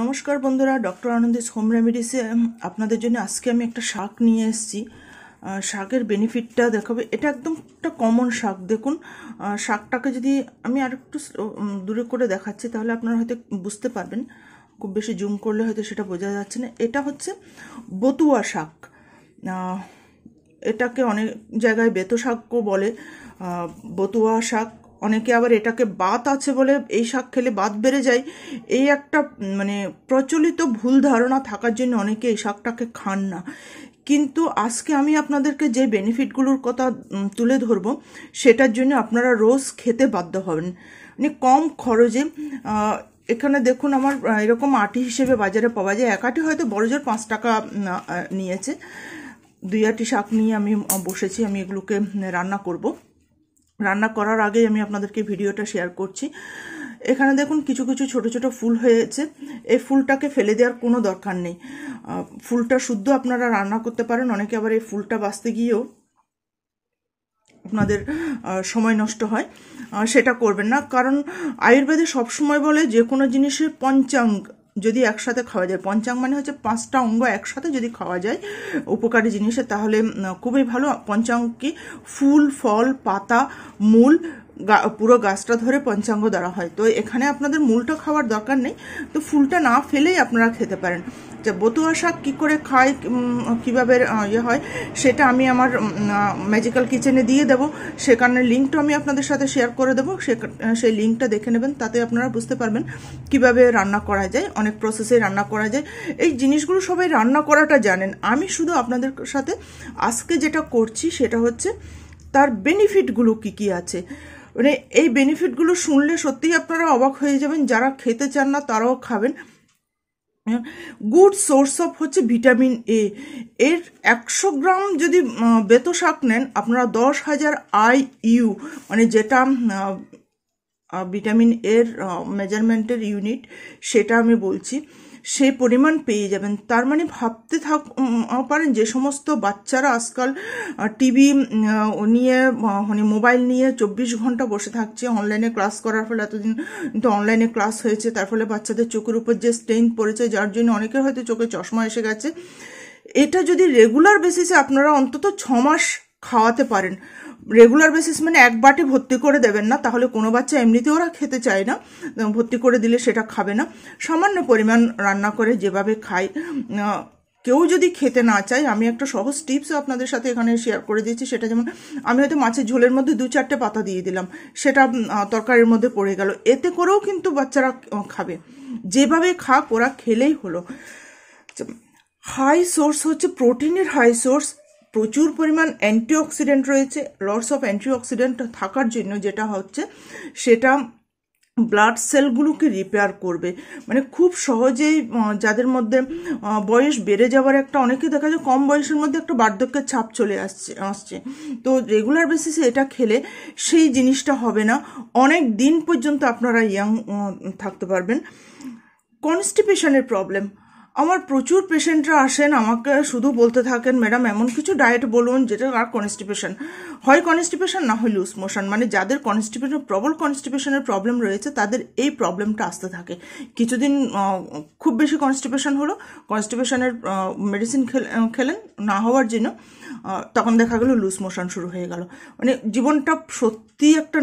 নমস্কার বন্ধুরা doctor আনন্দিস home রেমেডিসে আপনাদের জন্য আজকে আমি একটা শাক নিয়ে এসেছি শাকের বেনিফিটটা দেখাবে এটা একদম একটা কমন শাক দেখুন শাকটাকে যদি আমি আর একটু দূরে করে দেখাচ্ছি তাহলে আপনারা হয়তো বুঝতে পারবেন খুব বেশি জুম করলে হয়তো সেটা বোঝা যাচ্ছে না এটা হচ্ছে বতুয়া শাক এটাকে অনেক জায়গায় বেত শাকও বলে বতুয়া শাক অনেকে আবার এটাকে বাত আছে বলে এই শাক খেলে বাত বেড়ে যায় এই একটা মানে প্রচলিত ভুল ধারণা থাকার জন্য অনেকে এই শাকটাকে খান না কিন্তু আজকে আমি আপনাদেরকে যে বেনিফিটগুলোর কথা তুলে ধরব সেটার জন্য আপনারা রোজ খেতে বাধ্য হবেন মানে কম খরচে এখানে দেখুন আমার এরকম আটি হিসেবে বাজারে পাওয়া যায় এক আটি হয়তো বড় জোর পাঁচ টাকা নিয়েছে দুই আটি শাক নিয়ে আমি বসেছি আমি এগুলোকে রান্না করবো রান্না করার আগেই আমি আপনাদেরকে ভিডিওটা শেয়ার করছি এখানে দেখুন কিছু কিছু ছোট ছোট ফুল হয়েছে এই ফুলটাকে ফেলে দেওয়ার কোনো দরকার নেই ফুলটা শুদ্ধ আপনারা রান্না করতে পারেন অনেকে আবার এই ফুলটা বাঁচতে গিয়েও আপনাদের সময় নষ্ট হয় সেটা করবেন না কারণ আয়ুর্বেদে সবসময় বলে যে কোনো জিনিসের পঞ্চাঙ্গ যদি একসাথে খাওয়া যায় পঞ্চাং মানে হচ্ছে পাঁচটা অঙ্গ একসাথে যদি খাওয়া যায় উপকারী জিনিসে তাহলে খুবই ভালো পঞ্চাঙ্গ কি ফুল ফল পাতা মূল পুরো গাছটা ধরে পঞ্চাঙ্গ দ্বারা হয় তো এখানে আপনাদের মূলটা খাওয়ার দরকার নেই তো ফুলটা না ফেলেই আপনারা খেতে পারেন যে বতুয়া শাক কী করে খায় কীভাবে ইয়ে হয় সেটা আমি আমার ম্যাজিক্যাল কিচেনে দিয়ে দেবো সেখানে লিঙ্কটা আমি আপনাদের সাথে শেয়ার করে দেবো সেই লিঙ্কটা দেখে নেবেন তাতে আপনারা বুঝতে পারবেন কিভাবে রান্না করা যায় অনেক প্রসেসে রান্না করা যায় এই জিনিসগুলো সবাই রান্না করাটা জানেন আমি শুধু আপনাদের সাথে আজকে যেটা করছি সেটা হচ্ছে তার বেনিফিটগুলো কি কি আছে মানে এই বেনিফিটগুলো শুনলে সত্যিই আপনারা অবাক হয়ে যাবেন যারা খেতে চান না তারাও খাবেন গুড সোর্স অফ হচ্ছে ভিটামিন এ এর একশো গ্রাম যদি বেতশাক নেন আপনারা দশ হাজার আই ইউ মানে যেটা ভিটামিন এর মেজারমেন্টের ইউনিট সেটা আমি বলছি সে পরিমাণ পেয়ে যাবেন তার মানে ভাবতে থাক পারেন যে সমস্ত বাচ্চারা আজকাল টিভি নিয়ে মানে মোবাইল নিয়ে চব্বিশ ঘন্টা বসে থাকছে অনলাইনে ক্লাস করার ফলে এতদিন কিন্তু অনলাইনে ক্লাস হয়েছে তার ফলে বাচ্চাদের চোখের উপর যে স্টেন পড়েছে যার জন্য অনেকের হয়তো চোখে চশমা এসে গেছে এটা যদি রেগুলার বেসিসে আপনারা অন্তত ছ মাস খাওয়াতে পারেন রেগুলার বেসিস মানে এক বাটি ভর্তি করে দেবেন না তাহলে কোনো বাচ্চা এমনিতে ওরা খেতে চায় না ভর্তি করে দিলে সেটা খাবে না সামান্য পরিমাণ রান্না করে যেভাবে খায় কেউ যদি খেতে না চায় আমি একটা সহজ টিপসও আপনাদের সাথে এখানে শেয়ার করে দিয়েছি সেটা যেমন আমি হয়তো মাছের ঝোলের মধ্যে দু চারটে পাতা দিয়ে দিলাম সেটা তরকারির মধ্যে পড়ে গেল এতে করেও কিন্তু বাচ্চারা খাবে যেভাবে খাক ওরা খেলেই হলো হাই আচ্ছা, সোর্স হচ্ছে প্রোটিনের হাই সোর্স প্রচুর পরিমাণ অ্যান্টিঅক্সিডেন্ট রয়েছে লটস অফ অ্যান্টিঅক্সিডেন্ট থাকার জন্য যেটা হচ্ছে সেটা ব্লাড সেলগুলোকে রিপেয়ার করবে মানে খুব সহজেই যাদের মধ্যে বয়স বেড়ে যাওয়ার একটা অনেকে দেখা যায় কম বয়সের মধ্যে একটা বার্ধক্যের ছাপ চলে আসছে আসছে তো রেগুলার বেসিসে এটা খেলে সেই জিনিসটা হবে না অনেক দিন পর্যন্ত আপনারা ইয়াং থাকতে পারবেন কনস্টিপেশনের প্রবলেম আমার প্রচুর পেশেন্টরা আসেন আমাকে শুধু বলতে থাকেন ম্যাডাম এমন কিছু ডায়েট বলুন যেটা আর কনস্টিপেশন হয় কনস্টিপেশন না হয় লুজ মোশন মানে যাদের কনস্টিপেশন প্রবল কনস্টিপেশনের প্রবলেম রয়েছে তাদের এই প্রবলেমটা আসতে থাকে কিছুদিন খুব বেশি কনস্টিপেশন হলো কনস্টিপেশনের মেডিসিন খেলেন না হওয়ার জন্য তখন দেখা গেল লুজ মোশন শুরু হয়ে গেল মানে জীবনটা সত্যি একটা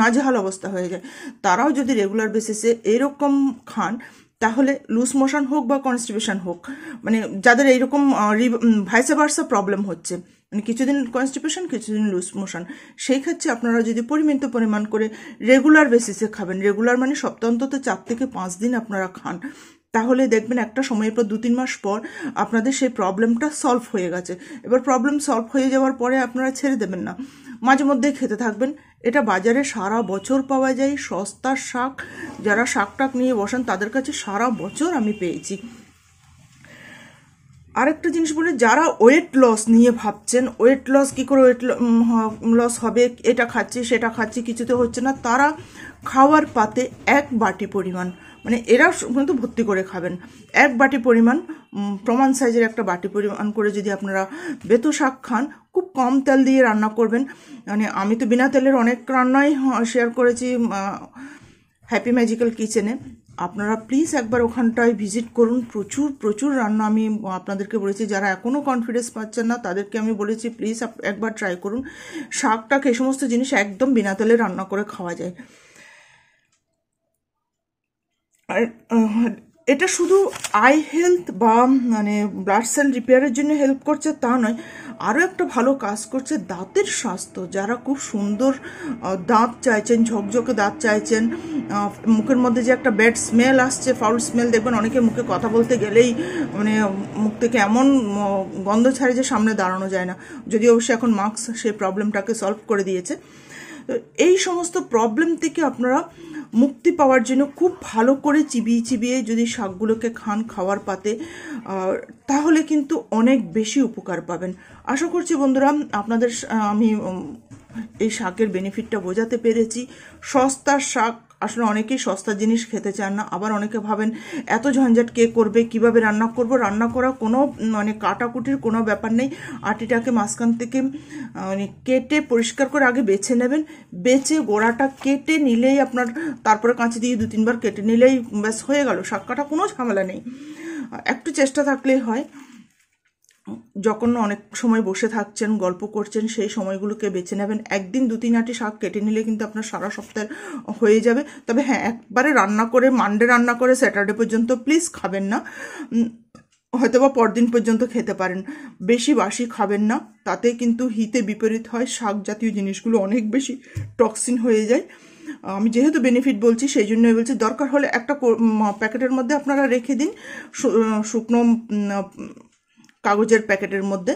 নাজেহাল অবস্থা হয়ে যায় তারাও যদি রেগুলার বেসিসে এরকম খান তাহলে লুজ মোশন হোক বা কনস্টিপেশন হোক মানে যাদের এইরকম ভাইসে ভার্সা প্রবলেম হচ্ছে মানে কিছুদিন কনস্টিপেশন কিছুদিন লুজ মোশন সেই ক্ষেত্রে আপনারা যদি পরিমিত পরিমাণ করে রেগুলার বেসিসে খাবেন রেগুলার মানে সপ্তাহ অন্তত চার থেকে পাঁচ দিন আপনারা খান তাহলে দেখবেন একটা সময়ের পর দু তিন মাস পর আপনাদের সেই প্রবলেমটা সলভ হয়ে গেছে এবার প্রবলেম সলভ হয়ে যাওয়ার পরে আপনারা ছেড়ে দেবেন না মাঝে মধ্যে খেতে থাকবেন এটা বাজারে সারা বছর পাওয়া যায় সস্তার শাক যারা শাক টাক নিয়ে বসেন তাদের কাছে সারা বছর আমি পেয়েছি আরেকটা জিনিস বলে যারা ওয়েট লস নিয়ে ভাবছেন ওয়েট লস কী করে ওয়েট লস হবে এটা খাচ্ছি সেটা খাচ্ছি কিছুতে হচ্ছে না তারা খাওয়ার পাতে এক বাটি পরিমাণ মানে এরা কিন্তু ভর্তি করে খাবেন এক বাটি পরিমাণ প্রমাণ সাইজের একটা বাটি পরিমাণ করে যদি আপনারা বেতু শাক খান খুব কম তেল দিয়ে রান্না করবেন মানে আমি তো বিনা তেলের অনেক রান্নাই শেয়ার করেছি হ্যাপি ম্যাজিক্যাল কিচেনে আপনারা প্লিজ একবার ওখানটায় ভিজিট করুন প্রচুর প্রচুর রান্না আমি আপনাদেরকে বলেছি যারা এখনও কনফিডেন্স পাচ্ছেন না তাদেরকে আমি বলেছি প্লিজ একবার ট্রাই করুন শাকটাকে এই সমস্ত জিনিস একদম বিনা তেলে রান্না করে খাওয়া যায় আর এটা শুধু আই হেলথ বা মানে ব্লাড সেল রিপেয়ারের জন্য হেল্প করছে তা নয় আরও একটা ভালো কাজ করছে দাঁতের স্বাস্থ্য যারা খুব সুন্দর দাঁত চাইছেন ঝকঝকে দাঁত চাইছেন মুখের মধ্যে যে একটা ব্যাড স্মেল আসছে ফাউল স্মেল দেখবেন অনেকে মুখে কথা বলতে গেলেই মানে মুখ থেকে এমন গন্ধ ছাড়ে যে সামনে দাঁড়ানো যায় না যদিও অবশ্যই এখন মাস্ক সেই প্রবলেমটাকে সলভ করে দিয়েছে এই সমস্ত প্রবলেম থেকে আপনারা মুক্তি পাওয়ার জন্য খুব ভালো করে চিবিয়ে চিবিয়ে যদি শাকগুলোকে খান খাওয়ার পাতে তাহলে কিন্তু অনেক বেশি উপকার পাবেন আশা করছি বন্ধুরা আপনাদের আমি এই শাকের বেনিফিটটা বোঝাতে পেরেছি সস্তা শাক আসলে অনেকেই সস্তা জিনিস খেতে চান না আবার অনেকে ভাবেন এত ঝঞ্ঝাট কে করবে কিভাবে রান্না করব রান্না করা কোনো মানে কাটাকুটির কোনো ব্যাপার নেই আটিটাকে মাঝখান থেকে মানে কেটে পরিষ্কার করে আগে বেছে নেবেন বেছে গোড়াটা কেটে নিলেই আপনার তারপরে কাঁচি দিয়ে দু তিনবার কেটে নিলেই ব্যাস হয়ে গেল শাক কাটা কোনো ঝামেলা নেই একটু চেষ্টা থাকলেই হয় যখন অনেক সময় বসে থাকছেন গল্প করছেন সেই সময়গুলোকে বেছে নেবেন একদিন দু তিন আটি শাক কেটে নিলে কিন্তু আপনার সারা সপ্তাহের হয়ে যাবে তবে হ্যাঁ একবারে রান্না করে মানডে রান্না করে স্যাটারডে পর্যন্ত প্লিজ খাবেন না হয়তো বা পরদিন পর্যন্ত খেতে পারেন বেশি বাসি খাবেন না তাতে কিন্তু হিতে বিপরীত হয় শাক জাতীয় জিনিসগুলো অনেক বেশি টক্সিন হয়ে যায় আমি যেহেতু বেনিফিট বলছি সেই জন্যই বলছি দরকার হলে একটা প্যাকেটের মধ্যে আপনারা রেখে দিন শুকনো কাগজের প্যাকেটের মধ্যে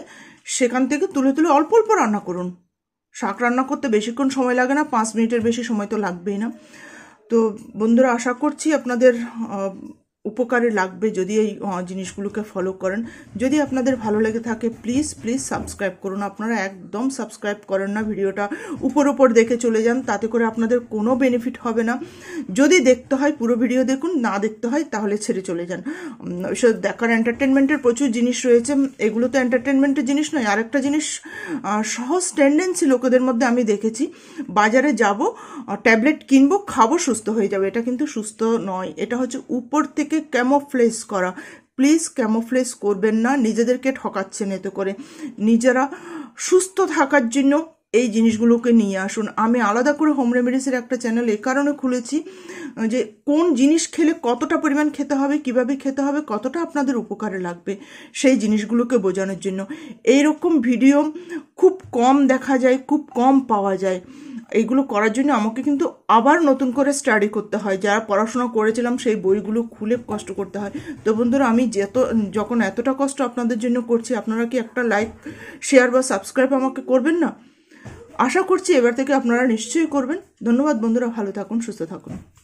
সেখান থেকে তুলে তুলে অল্প অল্প রান্না করুন শাক রান্না করতে বেশিক্ষণ সময় লাগে না পাঁচ মিনিটের বেশি সময় তো লাগবেই না তো বন্ধুরা আশা করছি আপনাদের উপকারে লাগবে যদি এই জিনিসগুলোকে ফলো করেন যদি আপনাদের ভালো লেগে থাকে প্লিজ প্লিজ সাবস্ক্রাইব করুন আপনারা একদম সাবস্ক্রাইব করেন না ভিডিওটা উপর উপর দেখে চলে যান তাতে করে আপনাদের কোনো বেনিফিট হবে না যদি দেখতে হয় পুরো ভিডিও দেখুন না দেখতে হয় তাহলে ছেড়ে চলে যান দেখার এন্টারটেনমেন্টের প্রচুর জিনিস রয়েছে এগুলো তো এন্টারটেনমেন্টের জিনিস নয় আর একটা জিনিস সহজ টেন্ডেন্সি লোকেদের মধ্যে আমি দেখেছি বাজারে যাব ট্যাবলেট কিনবো খাবো সুস্থ হয়ে যাবে এটা কিন্তু সুস্থ নয় এটা হচ্ছে উপর থেকে ক্যামোফ্লেস করা প্লিজ ক্যামোফ্লেস করবেন না নিজেদেরকে ঠকাচ্ছেন এতে করে নিজেরা সুস্থ থাকার জন্য এই জিনিসগুলোকে নিয়ে আসুন আমি আলাদা করে হোম রেমেডিসের একটা চ্যানেল এ কারণে খুলেছি যে কোন জিনিস খেলে কতটা পরিমাণ খেতে হবে কিভাবে খেতে হবে কতটা আপনাদের উপকারে লাগবে সেই জিনিসগুলোকে বোঝানোর জন্য এই রকম ভিডিও খুব কম দেখা যায় খুব কম পাওয়া যায় এইগুলো করার জন্য আমাকে কিন্তু আবার নতুন করে স্টাডি করতে হয় যারা পড়াশোনা করেছিলাম সেই বইগুলো খুলে কষ্ট করতে হয় তো বন্ধুরা আমি যত যখন এতটা কষ্ট আপনাদের জন্য করছি আপনারা কি একটা লাইক শেয়ার বা সাবস্ক্রাইব আমাকে করবেন না আশা করছি এবার থেকে আপনারা নিশ্চয়ই করবেন ধন্যবাদ বন্ধুরা ভালো থাকুন সুস্থ থাকুন